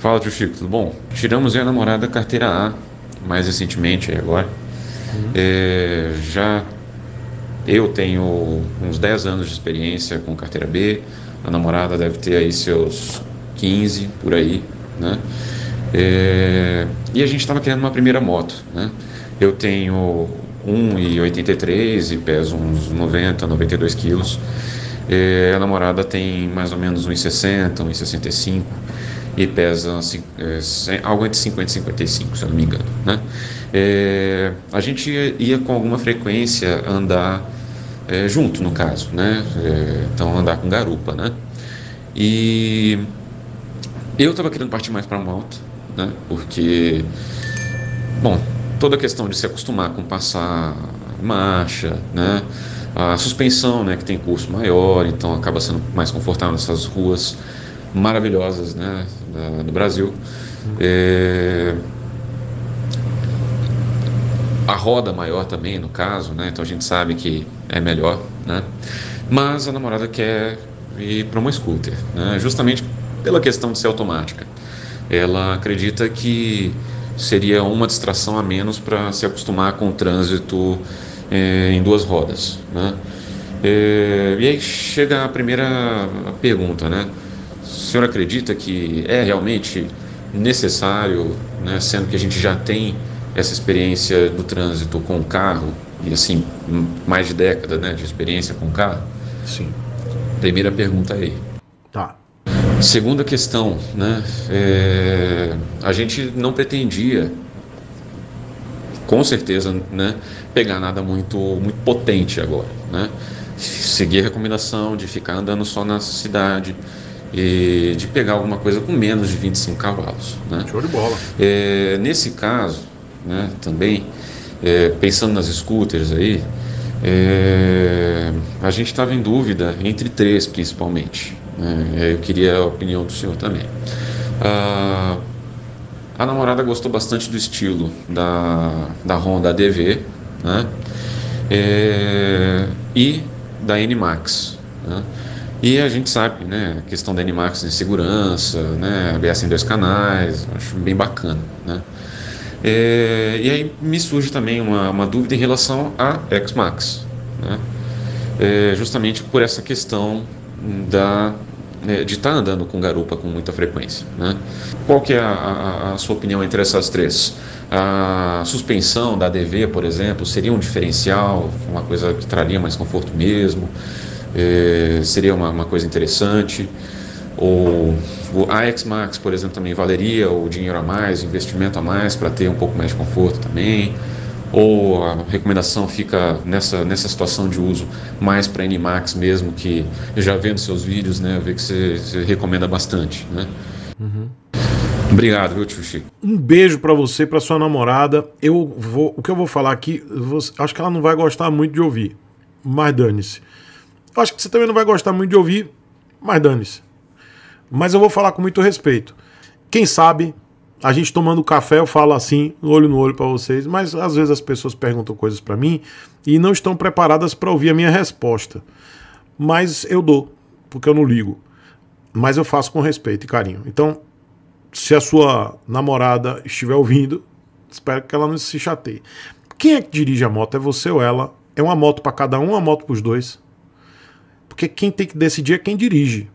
Fala, tio Chico, tudo bom? Tiramos minha namorada carteira A, mais recentemente, agora. Uhum. É, já eu tenho uns 10 anos de experiência com carteira B, a namorada deve ter aí seus 15 por aí, né? É, e a gente estava querendo uma primeira moto, né? Eu tenho 1,83 e peso uns 90, 92 quilos. É, a namorada tem mais ou menos 1,60, 1,65 e pesa é, algo entre 50 e 55, se eu não me engano. Né? É, a gente ia, ia, com alguma frequência andar é, junto, no caso, né? É, então andar com garupa. Né? E eu estava querendo partir mais para moto, né? porque, bom, toda a questão de se acostumar com passar marcha, né? a suspensão, né, que tem curso maior, então acaba sendo mais confortável nessas ruas maravilhosas né, no Brasil. É... A roda maior também, no caso, né? então a gente sabe que é melhor. Né? Mas a namorada quer ir para uma scooter, né? justamente pela questão de ser automática. Ela acredita que seria uma distração a menos para se acostumar com o trânsito é, em duas rodas. Né? É, e aí chega a primeira pergunta, né? senhor acredita que é realmente necessário, né, sendo que a gente já tem essa experiência do trânsito com o carro, e assim, mais de década né, de experiência com o carro? Sim. Primeira pergunta aí. Tá. Segunda questão, né? É, a gente não pretendia, com certeza, né, pegar nada muito, muito potente agora, né? Seguir a recomendação de ficar andando só na cidade, e, de pegar alguma coisa com menos de 25 cavalos. Né? Show de bola. É, nesse caso, né, também, é, pensando nas scooters aí, é, a gente estava em dúvida entre três principalmente. Né? É, eu queria a opinião do senhor também. Ah, a namorada gostou bastante do estilo da, da Honda ADV né? É, e da N-Max. Né? E a gente sabe, né, a questão da Max em segurança, né, ABS em assim dois canais, acho bem bacana, né. É, e aí me surge também uma, uma dúvida em relação a Xmax, né, é, justamente por essa questão da né, de estar tá andando com garupa com muita frequência, né. Qual que é a, a, a sua opinião entre essas três? A suspensão da ADV, por exemplo, seria um diferencial, uma coisa que traria mais conforto mesmo? é, seria uma, uma, coisa interessante. Ou o AX Max, por exemplo, também valeria o dinheiro a mais, o investimento a mais para ter um pouco mais de conforto também. Ou a recomendação fica nessa, nessa situação de uso mais para N-Max mesmo, que eu já vendo seus vídeos, né? Eu vejo que você, você recomenda bastante, né? Uhum. Obrigado, viu, tio Chico? Um beijo para você, para sua namorada. Eu vou, o que eu vou falar aqui, vou, acho que ela não vai gostar muito de ouvir, mas dane-se acho que você também não vai gostar muito de ouvir, mas dane-se. Mas eu vou falar com muito respeito. Quem sabe, a gente tomando café, eu falo assim, olho no olho para vocês, mas às vezes as pessoas perguntam coisas para mim e não estão preparadas para ouvir a minha resposta. Mas eu dou, porque eu não ligo. Mas eu faço com respeito e carinho. Então, se a sua namorada estiver ouvindo, espero que ela não se chateie. Quem é que dirige a moto? É você ou ela? É uma moto para cada um, uma moto para os dois? Porque quem tem que decidir é quem dirige.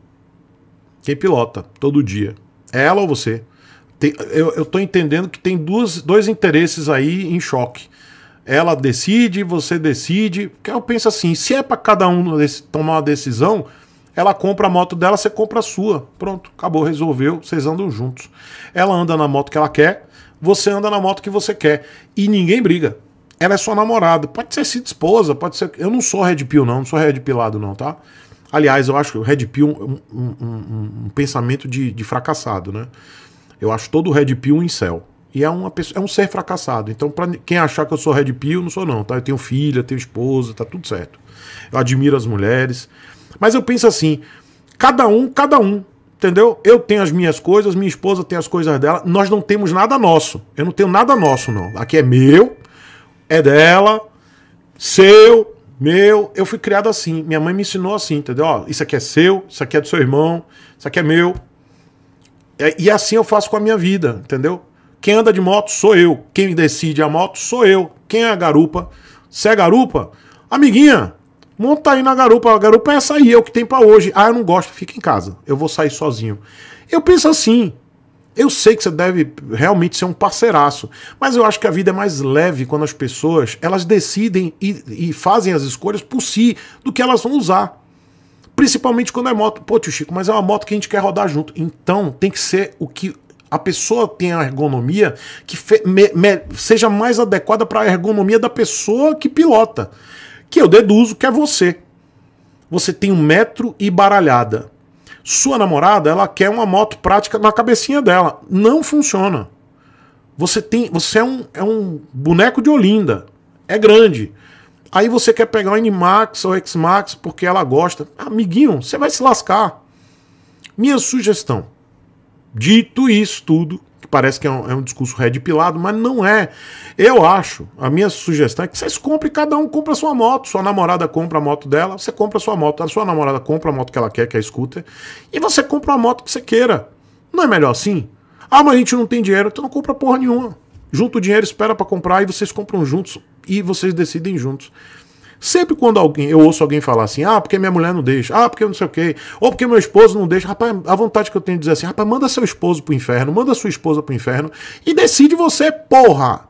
Quem pilota todo dia. É ela ou você? Tem, eu, eu tô entendendo que tem duas, dois interesses aí em choque. Ela decide, você decide. Porque eu penso assim: se é para cada um tomar uma decisão, ela compra a moto dela, você compra a sua. Pronto, acabou, resolveu, vocês andam juntos. Ela anda na moto que ela quer, você anda na moto que você quer. E ninguém briga ela é sua namorada. Pode ser sido esposa, pode ser. Eu não sou red pill, não, não sou red pillado, não, tá? Aliás, eu acho o red pill é um, um, um, um pensamento de, de, fracassado, né? Eu acho todo red pill um incel. E é, uma pessoa, é um ser fracassado. Então, para quem achar que eu sou red pill, não sou, não, tá? Eu tenho filha, tenho esposa, tá tudo certo. Eu admiro as mulheres. Mas eu penso assim: cada um, cada um entendeu? Eu tenho as minhas coisas, minha esposa tem as coisas dela, nós não temos nada nosso. Eu não tenho nada nosso, não. Aqui é meu, é dela, seu, meu. Eu fui criado assim. Minha mãe me ensinou assim, entendeu? Ó, isso aqui é seu, isso aqui é do seu irmão, isso aqui é meu. É, e assim eu faço com a minha vida, entendeu? Quem anda de moto sou eu. Quem decide a moto sou eu. Quem é a garupa? Se é garupa, amiguinha, monta aí na garupa. A garupa é essa aí, é o que tem para hoje. Ah, eu não gosto, fica em casa. Eu vou sair sozinho. Eu penso assim. Eu sei que você deve realmente ser um parceiraço, mas eu acho que a vida é mais leve quando as pessoas elas decidem e, e fazem as escolhas por si do que elas vão usar. Principalmente quando é moto. Pô, tio Chico, mas é uma moto que a gente quer rodar junto. Então tem que ser o que a pessoa tem a ergonomia que me, me, seja mais adequada para a ergonomia da pessoa que pilota. Que eu deduzo que é você. Você tem um metro e baralhada. Sua namorada, ela quer uma moto prática na cabecinha dela. Não funciona. Você tem, você é um, é um boneco de Olinda. É grande. Aí você quer pegar o N-Max ou X-Max porque ela gosta. Amiguinho, você vai se lascar. Minha sugestão. Dito isso tudo, que parece que é um, é um discurso red pilado, mas não é. Eu acho, a minha sugestão é que vocês comprem, cada um compra a sua moto, sua namorada compra a moto dela, você compra a sua moto, a sua namorada compra a moto que ela quer, que é a scooter, e você compra a moto que você queira. Não é melhor assim? Ah, mas a gente não tem dinheiro, então não compra porra nenhuma. Junta o dinheiro, espera para comprar e vocês compram juntos e vocês decidem juntos. Sempre quando alguém, eu ouço alguém falar assim, ah, porque minha mulher não deixa, ah, porque não sei o quê, ou porque meu esposo não deixa, rapaz, a vontade que eu tenho de dizer assim, rapaz, manda seu esposo pro inferno, manda sua esposa pro inferno e decide você, porra.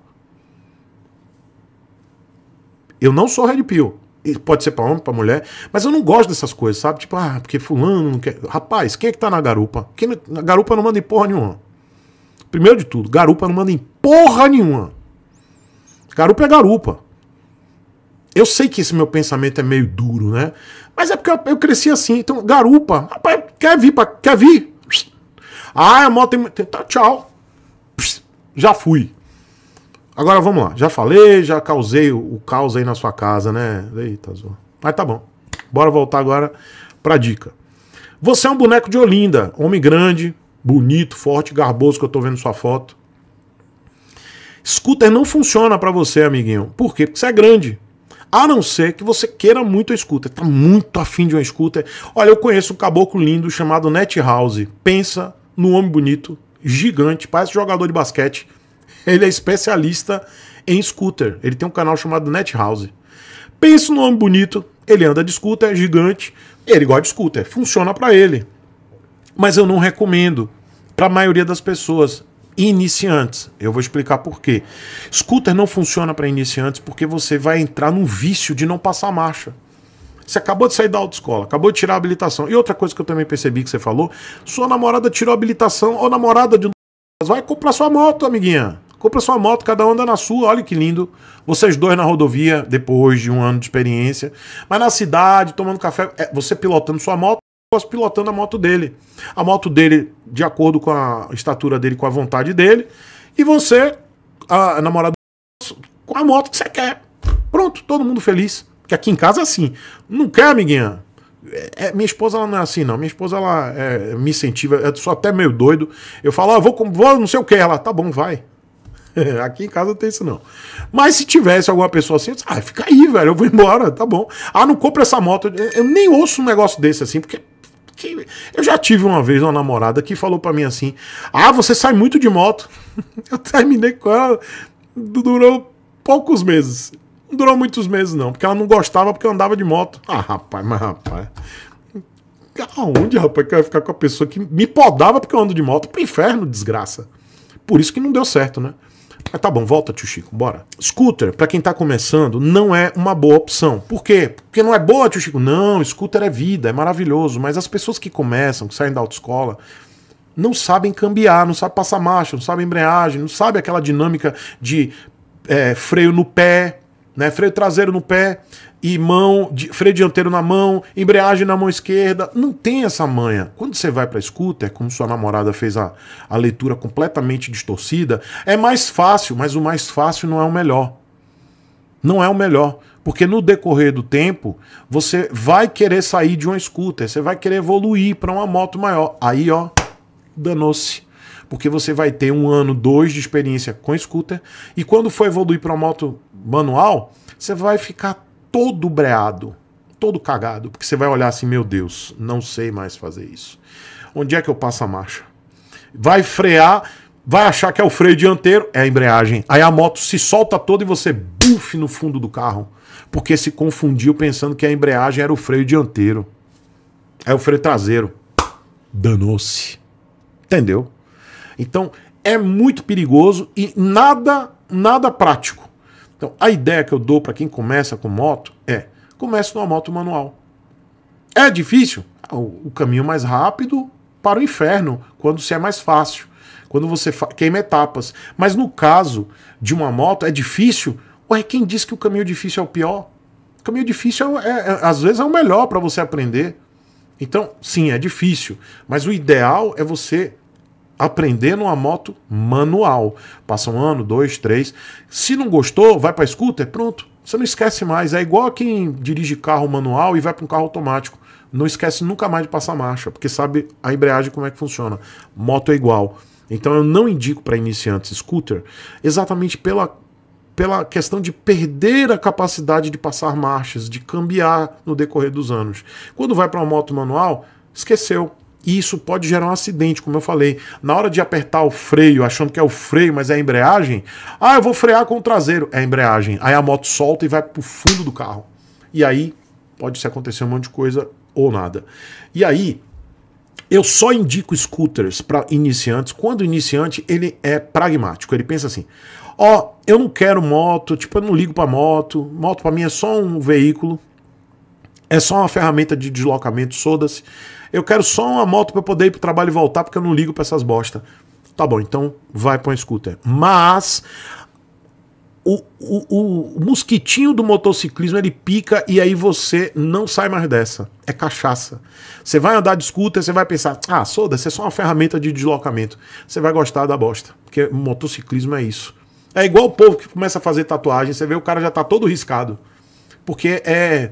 Eu não sou red pill. Pode ser para homem, para mulher, mas eu não gosto dessas coisas, sabe? Tipo, ah, porque fulano não quer. Rapaz, quem é que tá na garupa? Quem... Na garupa não manda em porra nenhuma. Primeiro de tudo, garupa não manda em porra nenhuma. Garupa é garupa. Eu sei que esse meu pensamento é meio duro, né? Mas é porque eu, eu cresci assim. Então, garupa, rapaz, quer vir, pra, quer vir? Ah, a moto tem. Tá, tchau. Já fui. Agora vamos lá. Já falei, já causei o caos aí na sua casa, né? Eita, zoa. Mas tá bom. Bora voltar agora pra dica. Você é um boneco de Olinda. Homem grande, bonito, forte, garboso, que eu tô vendo sua foto. Scooter não funciona para você, amiguinho. Por quê? Porque você é grande. A não ser que você queira muito a scooter, tá muito afim de uma scooter. Olha, eu conheço um caboclo lindo chamado Net House. Pensa no homem bonito, gigante, parece jogador de basquete. Ele é especialista em scooter. Ele tem um canal chamado Net House. Pensa no homem bonito, ele anda de scooter, é gigante, ele gosta de scooter, funciona para ele. Mas eu não recomendo para a maioria das pessoas iniciantes. Eu vou explicar por quê. Scooter não funciona para iniciantes porque você vai entrar num vício de não passar marcha. Você acabou de sair da autoescola, acabou de tirar a habilitação. E outra coisa que eu também percebi que você falou, sua namorada tirou a habilitação ou namorada de um vai comprar sua moto, amiguinha. Compra sua moto, cada um anda na sua, olha que lindo. Vocês dois na rodovia, depois de um ano de experiência. Mas na cidade, tomando café, é, você pilotando sua moto, fosse pilotando a moto dele. A moto dele, de acordo com a estatura dele, com a vontade dele. E você, a namorada, com a moto que você quer. Pronto, todo mundo feliz. Porque aqui em casa é assim. Não quer, amiguinha? É, é, minha esposa ela não é assim, não. Minha esposa ela é, me incentiva. Eu sou até meio doido. Eu falo, ah, vou, vou não sei o que. Ela, tá bom, vai. Aqui em casa não tem isso, não. Mas se tivesse alguma pessoa assim, eu disse, ah, fica aí, velho, eu vou embora, tá bom. Ah, não compra essa moto. Eu, eu nem ouço um negócio desse assim, porque que... Eu já tive uma vez uma namorada que falou para mim assim: Ah, você sai muito de moto. Eu terminei com ela, durou poucos meses. Não durou muitos meses, não, porque ela não gostava porque eu andava de moto. Ah, rapaz, mas rapaz. Aonde, rapaz, que eu ia ficar com a pessoa que me podava porque eu ando de moto? Pro inferno, desgraça. Por isso que não deu certo, né? Ah, tá bom, volta, tio Chico, bora. Scooter, para quem tá começando, não é uma boa opção. Por quê? Porque não é boa, tio Chico? Não, scooter é vida, é maravilhoso, mas as pessoas que começam, que saem da autoescola, não sabem cambiar, não sabem passar marcha, não sabem embreagem, não sabem aquela dinâmica de é, freio no pé, né? Freio traseiro no pé e mão, de, freio dianteiro na mão, embreagem na mão esquerda. Não tem essa manha. Quando você vai para scooter, é como sua namorada fez a, a leitura completamente distorcida, é mais fácil, mas o mais fácil não é o melhor. Não é o melhor. Porque no decorrer do tempo, você vai querer sair de uma scooter, você vai querer evoluir para uma moto maior. Aí, ó, danou-se porque você vai ter um ano, dois de experiência com scooter, e quando for evoluir para uma moto manual, você vai ficar todo breado, todo cagado, porque você vai olhar assim, meu Deus, não sei mais fazer isso. Onde é que eu passo a marcha? Vai frear, vai achar que é o freio dianteiro, é a embreagem. Aí a moto se solta toda e você buf no fundo do carro, porque se confundiu pensando que a embreagem era o freio dianteiro. É o freio traseiro. Danou-se. Entendeu? Então, é muito perigoso e nada, nada prático. Então, a ideia que eu dou para quem começa com moto é: comece numa moto manual. É difícil? Ah, o caminho mais rápido para o inferno, quando se é mais fácil, quando você queima etapas. Mas no caso de uma moto, é difícil? Ué, quem diz que o caminho difícil é o pior? O caminho difícil, é, é, é às vezes, é o melhor para você aprender. Então, sim, é difícil, mas o ideal é você aprender numa moto manual. Passa um ano, dois, três. Se não gostou, vai para scooter, pronto. Você não esquece mais. É igual quem dirige carro manual e vai para um carro automático. Não esquece nunca mais de passar marcha, porque sabe a embreagem como é que funciona. Moto é igual. Então eu não indico para iniciantes scooter, exatamente pela, pela questão de perder a capacidade de passar marchas, de cambiar no decorrer dos anos. Quando vai para uma moto manual, esqueceu, e isso pode gerar um acidente, como eu falei. Na hora de apertar o freio, achando que é o freio, mas é a embreagem, ah, eu vou frear com o traseiro, é a embreagem. Aí a moto solta e vai pro fundo do carro. E aí pode se acontecer um monte de coisa ou nada. E aí eu só indico scooters para iniciantes quando o iniciante ele é pragmático, ele pensa assim: ó, oh, eu não quero moto, tipo, eu não ligo para moto, moto para mim é só um veículo é só uma ferramenta de deslocamento, soda-se. Eu quero só uma moto para poder ir pro trabalho e voltar, porque eu não ligo para essas bosta. Tá bom, então vai para um scooter. Mas o, o, o, mosquitinho do motociclismo ele pica e aí você não sai mais dessa. É cachaça. Você vai andar de scooter, você vai pensar: ah, soda, se é só uma ferramenta de deslocamento. Você vai gostar da bosta, porque motociclismo é isso. É igual o povo que começa a fazer tatuagem, você vê o cara já tá todo riscado. Porque é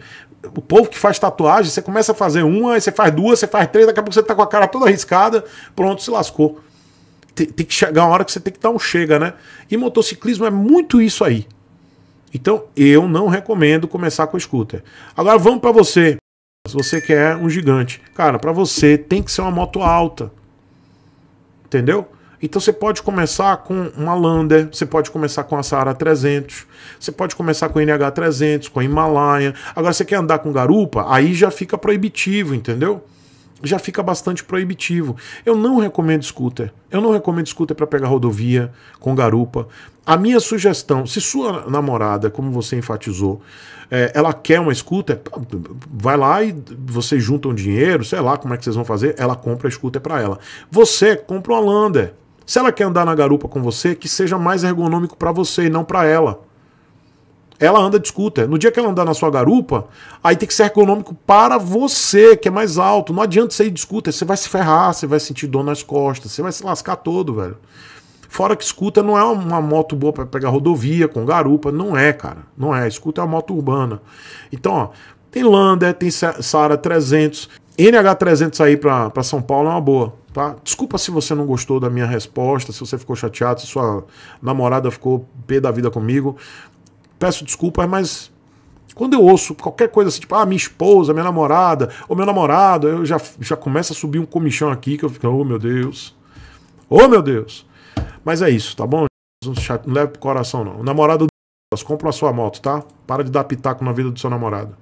o povo que faz tatuagem, você começa a fazer uma, aí você faz duas, você faz três, daqui a pouco você tá com a cara toda arriscada, pronto, se lascou. Tem, tem que chegar uma hora que você tem que dar um chega, né? E motociclismo é muito isso aí. Então, eu não recomendo começar com scooter. Agora vamos para você. Se você quer um gigante, cara, para você tem que ser uma moto alta. Entendeu? Então você pode começar com uma Lander, você pode começar com a Saara 300, você pode começar com a NH 300, com a Himalaia. Agora você quer andar com garupa? Aí já fica proibitivo, entendeu? Já fica bastante proibitivo. Eu não recomendo scooter. Eu não recomendo scooter para pegar rodovia com garupa. A minha sugestão, se sua namorada, como você enfatizou, é, ela quer uma scooter, vai lá e vocês juntam dinheiro, sei lá como é que vocês vão fazer, ela compra a scooter para ela. Você compra uma Lander se ela quer andar na garupa com você, que seja mais ergonômico para você e não para ela. Ela anda de scooter. No dia que ela andar na sua garupa, aí tem que ser ergonômico para você, que é mais alto. Não adianta você ir de scooter, você vai se ferrar, você vai sentir dor nas costas, você vai se lascar todo, velho. Fora que scooter não é uma moto boa para pegar rodovia com garupa, não é, cara. Não é, scooter é uma moto urbana. Então, ó, tem Lander, tem Sara 300, NH300 aí para São Paulo é uma boa, tá? Desculpa se você não gostou da minha resposta, se você ficou chateado, se sua namorada ficou pé da vida comigo. Peço desculpas, mas quando eu ouço qualquer coisa assim, tipo, ah, minha esposa, minha namorada, ou meu namorado, eu já, já começa a subir um comichão aqui que eu fico, oh meu Deus, oh meu Deus. Mas é isso, tá bom? Não, leve não pro coração, não. O namorado do compra a sua moto, tá? Para de dar pitaco na vida do seu namorado.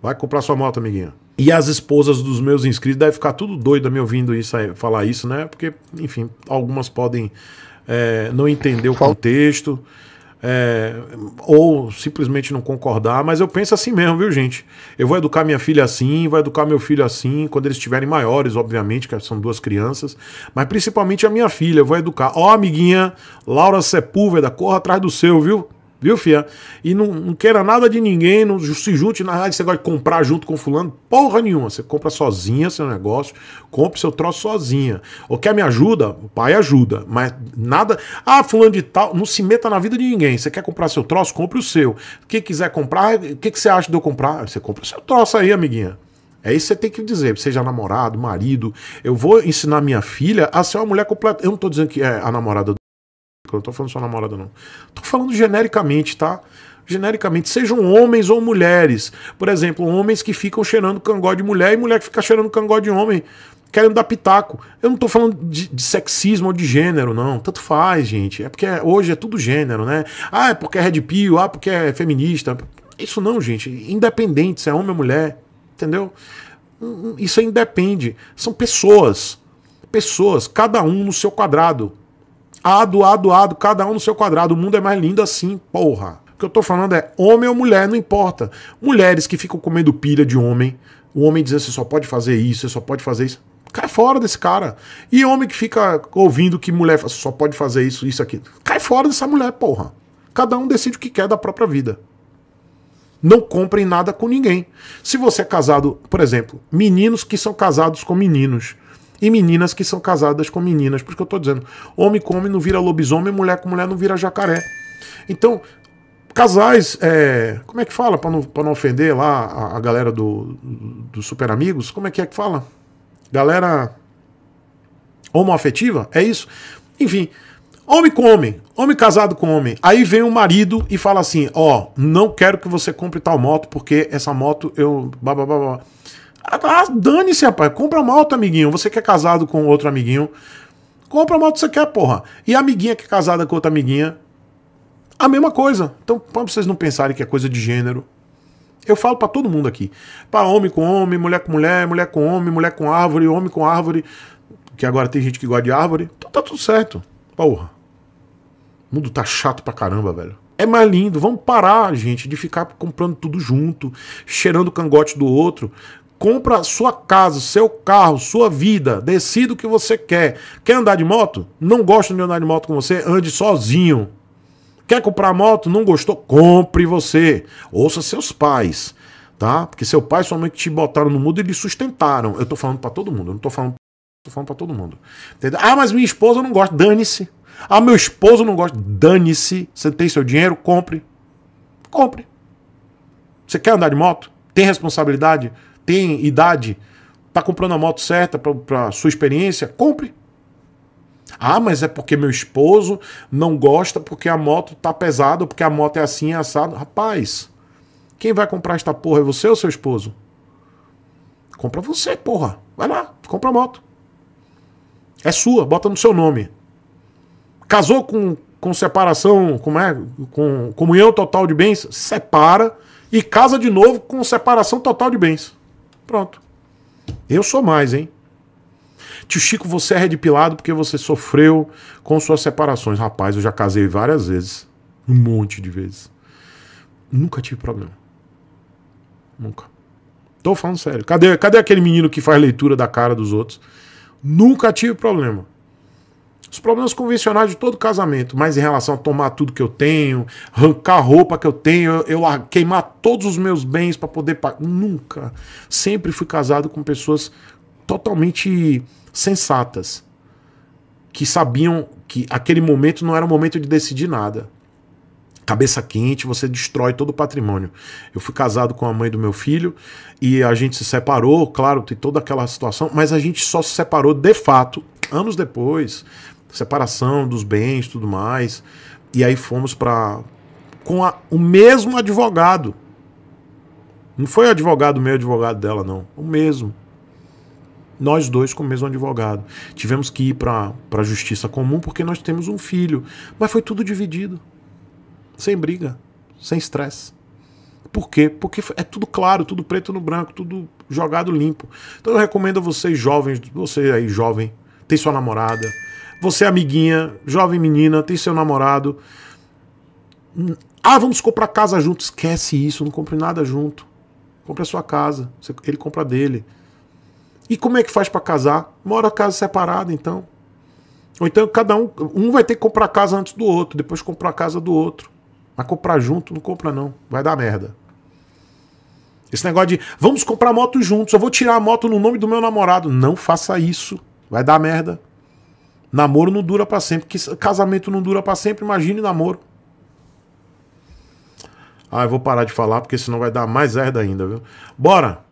Vai comprar sua moto, amiguinha. E as esposas dos meus inscritos devem ficar tudo doida me ouvindo isso aí, falar isso, né? Porque, enfim, algumas podem é, não entender o contexto é, ou simplesmente não concordar, mas eu penso assim mesmo, viu, gente? Eu vou educar minha filha assim, vou educar meu filho assim, quando eles estiverem maiores, obviamente, que são duas crianças, mas principalmente a minha filha, eu vou educar. Ó, oh, amiguinha, Laura Sepúlveda, corra atrás do seu, viu? Viu, filha E não, não queira nada de ninguém, não se junte na rádio, você gosta de comprar junto com fulano, porra nenhuma. Você compra sozinha seu negócio, compra seu troço sozinha. Ou quer é me ajuda? O pai ajuda. Mas nada. Ah, fulano de tal, não se meta na vida de ninguém. Você quer comprar seu troço? Compre o seu. Quem quiser comprar, o que, que você acha de eu comprar? Ah, você compra o seu troço aí, amiguinha. É isso que você tem que dizer, seja namorado, marido. Eu vou ensinar minha filha a ser uma mulher completa. Eu não estou dizendo que é a namorada do eu não tô falando sua namorada, não. Tô falando genericamente, tá? Genericamente, sejam homens ou mulheres. Por exemplo, homens que ficam cheirando cangó de mulher e mulher que fica cheirando cangó de homem, querendo dar pitaco. Eu não tô falando de, de sexismo ou de gênero, não. Tanto faz, gente. É porque hoje é tudo gênero, né? Ah, é porque é red pio ah, porque é feminista. Isso não, gente. Independente se é homem ou mulher, entendeu? Hum, hum, isso é independe. São pessoas. Pessoas, cada um no seu quadrado ado, ado, ado, cada um no seu quadrado. O mundo é mais lindo assim, porra. O que eu tô falando é homem ou mulher, não importa. Mulheres que ficam comendo pilha de homem, o homem dizendo você só pode fazer isso, você só pode fazer isso. Cai fora desse cara. E homem que fica ouvindo que mulher só pode fazer isso, isso, aqui. Cai fora dessa mulher, porra. Cada um decide o que quer da própria vida. Não comprem nada com ninguém. Se você é casado, por exemplo, meninos que são casados com meninos e meninas que são casadas com meninas. Porque eu estou dizendo, homem com homem não vira lobisomem, mulher com mulher não vira jacaré. Então, casais, é, como é que fala para não, não ofender lá a, a galera do, do Super Amigos? Como é que é que fala? Galera homoafetiva? É isso? Enfim, homem com homem, homem casado com homem. Aí vem o marido e fala assim: ó, oh, não quero que você compre tal moto porque essa moto eu. Blá, blá, blá, blá. Ah, ah, dane-se, rapaz. Compra moto, amiguinho. Você que é casado com outro amiguinho. Compra moto que você quer, porra. E a amiguinha que é casada com outra amiguinha. A mesma coisa. Então, pra vocês não pensarem que é coisa de gênero. Eu falo para todo mundo aqui. Para homem com homem, mulher com mulher, mulher com homem, mulher com árvore, homem com árvore. Que agora tem gente que gosta de árvore. Então tá tudo certo. Porra. O mundo tá chato pra caramba, velho. É mais lindo. Vamos parar, gente, de ficar comprando tudo junto, cheirando o cangote do outro, compra sua casa, seu carro, sua vida, decida o que você quer. Quer andar de moto? Não gosta de andar de moto com você? Ande sozinho. Quer comprar moto? Não gostou? Compre você. Ouça seus pais, tá? Porque seu pai e sua mãe que te botaram no mundo e lhe sustentaram. Eu tô falando para todo mundo, eu não tô falando tô falando para todo mundo. Entendeu? Ah, mas minha esposa não gosta, dane-se. Ah, meu esposo não gosta, dane-se. Você tem seu dinheiro, compre. Compre. Você quer andar de moto? Tem responsabilidade? tem idade, tá comprando a moto certa para sua experiência, compre. Ah, mas é porque meu esposo não gosta porque a moto tá pesada, porque a moto é assim, é assado. Rapaz, quem vai comprar esta porra é você ou seu esposo? Compra você, porra. Vai lá, compra a moto. É sua, bota no seu nome. Casou com, com separação, como é? Com comunhão total de bens, separa e casa de novo com separação total de bens. Pronto. Eu sou mais, hein? Tio Chico, você é redipilado porque você sofreu com suas separações. Rapaz, eu já casei várias vezes. Um monte de vezes. Nunca tive problema. Nunca. Tô falando sério. Cadê, cadê aquele menino que faz leitura da cara dos outros? Nunca tive problema. Os problemas convencionais de todo casamento, mas em relação a tomar tudo que eu tenho, arrancar a roupa que eu tenho, eu, eu queimar todos os meus bens para poder pagar. Nunca. Sempre fui casado com pessoas totalmente sensatas, que sabiam que aquele momento não era o momento de decidir nada. Cabeça quente, você destrói todo o patrimônio. Eu fui casado com a mãe do meu filho e a gente se separou, claro, tem toda aquela situação, mas a gente só se separou de fato anos depois, separação dos bens, tudo mais. E aí fomos para com a, o mesmo advogado. Não foi o advogado meu, advogado dela, não. O mesmo. Nós dois com o mesmo advogado. Tivemos que ir para a justiça comum porque nós temos um filho. Mas foi tudo dividido. Sem briga, sem estresse. Por quê? Porque é tudo claro, tudo preto no branco, tudo jogado limpo. Então eu recomendo a vocês jovens, você aí jovem, tem sua namorada, você é amiguinha, jovem menina, tem seu namorado. Ah, vamos comprar casa junto. Esquece isso, não compre nada junto. Compre a sua casa, ele compra a dele. E como é que faz para casar? Mora a casa é separada, então. Ou então cada um, um vai ter que comprar a casa antes do outro, depois comprar a casa do outro. Mas comprar junto não compra não, vai dar merda. Esse negócio de vamos comprar moto juntos, eu vou tirar a moto no nome do meu namorado, não faça isso, vai dar merda. Namoro não dura para sempre. Que casamento não dura para sempre, imagine namoro. Ah, eu vou parar de falar porque senão vai dar mais herda ainda, viu? Bora!